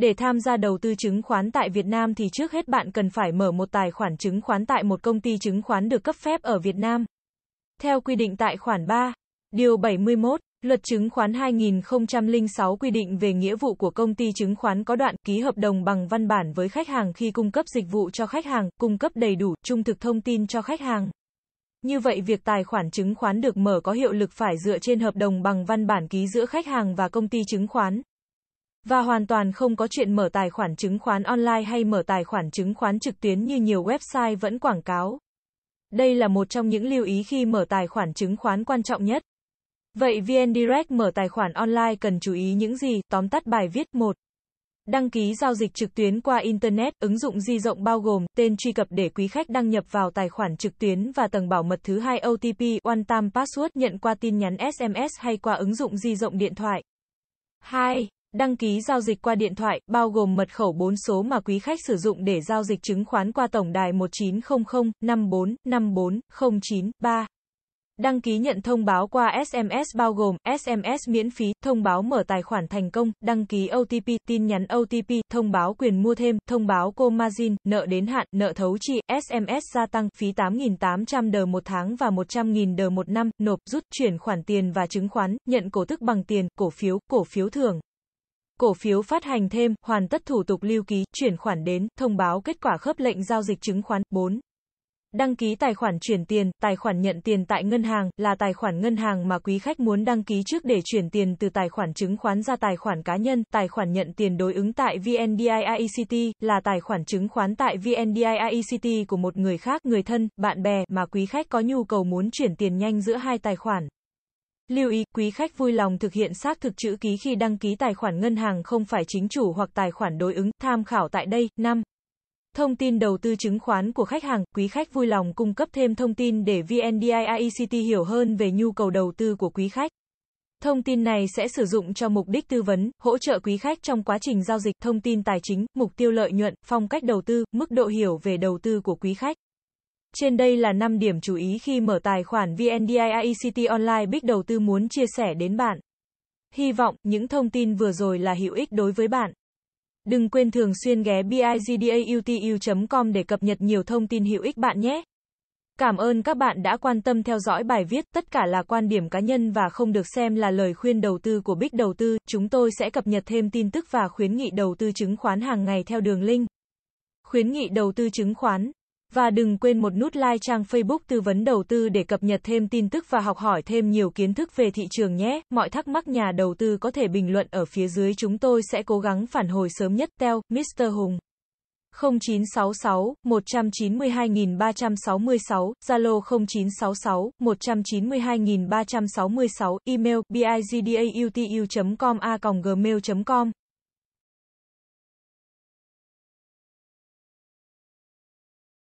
Để tham gia đầu tư chứng khoán tại Việt Nam thì trước hết bạn cần phải mở một tài khoản chứng khoán tại một công ty chứng khoán được cấp phép ở Việt Nam. Theo quy định tại khoản 3, điều 71, Luật chứng khoán 2006 quy định về nghĩa vụ của công ty chứng khoán có đoạn ký hợp đồng bằng văn bản với khách hàng khi cung cấp dịch vụ cho khách hàng, cung cấp đầy đủ, trung thực thông tin cho khách hàng. Như vậy việc tài khoản chứng khoán được mở có hiệu lực phải dựa trên hợp đồng bằng văn bản ký giữa khách hàng và công ty chứng khoán. Và hoàn toàn không có chuyện mở tài khoản chứng khoán online hay mở tài khoản chứng khoán trực tuyến như nhiều website vẫn quảng cáo. Đây là một trong những lưu ý khi mở tài khoản chứng khoán quan trọng nhất. Vậy VN Direct mở tài khoản online cần chú ý những gì? Tóm tắt bài viết 1. Đăng ký giao dịch trực tuyến qua Internet, ứng dụng di rộng bao gồm tên truy cập để quý khách đăng nhập vào tài khoản trực tuyến và tầng bảo mật thứ hai OTP, One Time Password nhận qua tin nhắn SMS hay qua ứng dụng di rộng điện thoại. 2. Đăng ký giao dịch qua điện thoại, bao gồm mật khẩu 4 số mà quý khách sử dụng để giao dịch chứng khoán qua tổng đài 1900 54 54 093. Đăng ký nhận thông báo qua SMS bao gồm SMS miễn phí, thông báo mở tài khoản thành công, đăng ký OTP, tin nhắn OTP, thông báo quyền mua thêm, thông báo cô margin, nợ đến hạn, nợ thấu chi, SMS gia tăng, phí 8.800 đờ một tháng và 100.000 đờ một năm, nộp, rút, chuyển khoản tiền và chứng khoán, nhận cổ tức bằng tiền, cổ phiếu, cổ phiếu thường cổ phiếu phát hành thêm, hoàn tất thủ tục lưu ký, chuyển khoản đến, thông báo kết quả khớp lệnh giao dịch chứng khoán. 4. Đăng ký tài khoản chuyển tiền, tài khoản nhận tiền tại ngân hàng, là tài khoản ngân hàng mà quý khách muốn đăng ký trước để chuyển tiền từ tài khoản chứng khoán ra tài khoản cá nhân, tài khoản nhận tiền đối ứng tại VNDIAECT, là tài khoản chứng khoán tại VNDIAECT của một người khác, người thân, bạn bè, mà quý khách có nhu cầu muốn chuyển tiền nhanh giữa hai tài khoản. Lưu ý, quý khách vui lòng thực hiện xác thực chữ ký khi đăng ký tài khoản ngân hàng không phải chính chủ hoặc tài khoản đối ứng, tham khảo tại đây. 5. Thông tin đầu tư chứng khoán của khách hàng, quý khách vui lòng cung cấp thêm thông tin để VNDIICT e hiểu hơn về nhu cầu đầu tư của quý khách. Thông tin này sẽ sử dụng cho mục đích tư vấn, hỗ trợ quý khách trong quá trình giao dịch, thông tin tài chính, mục tiêu lợi nhuận, phong cách đầu tư, mức độ hiểu về đầu tư của quý khách. Trên đây là 5 điểm chú ý khi mở tài khoản VNDIICT e Online Big đầu tư muốn chia sẻ đến bạn. Hy vọng những thông tin vừa rồi là hữu ích đối với bạn. Đừng quên thường xuyên ghé bigdautu.com để cập nhật nhiều thông tin hữu ích bạn nhé. Cảm ơn các bạn đã quan tâm theo dõi bài viết, tất cả là quan điểm cá nhân và không được xem là lời khuyên đầu tư của Big Đầu tư, chúng tôi sẽ cập nhật thêm tin tức và khuyến nghị đầu tư chứng khoán hàng ngày theo đường link. Khuyến nghị đầu tư chứng khoán và đừng quên một nút like trang Facebook tư vấn đầu tư để cập nhật thêm tin tức và học hỏi thêm nhiều kiến thức về thị trường nhé. Mọi thắc mắc nhà đầu tư có thể bình luận ở phía dưới chúng tôi sẽ cố gắng phản hồi sớm nhất. Theo Mr. Hùng 0966 192366, Zalo 0966 192366, email bigdautu.com a gmail.com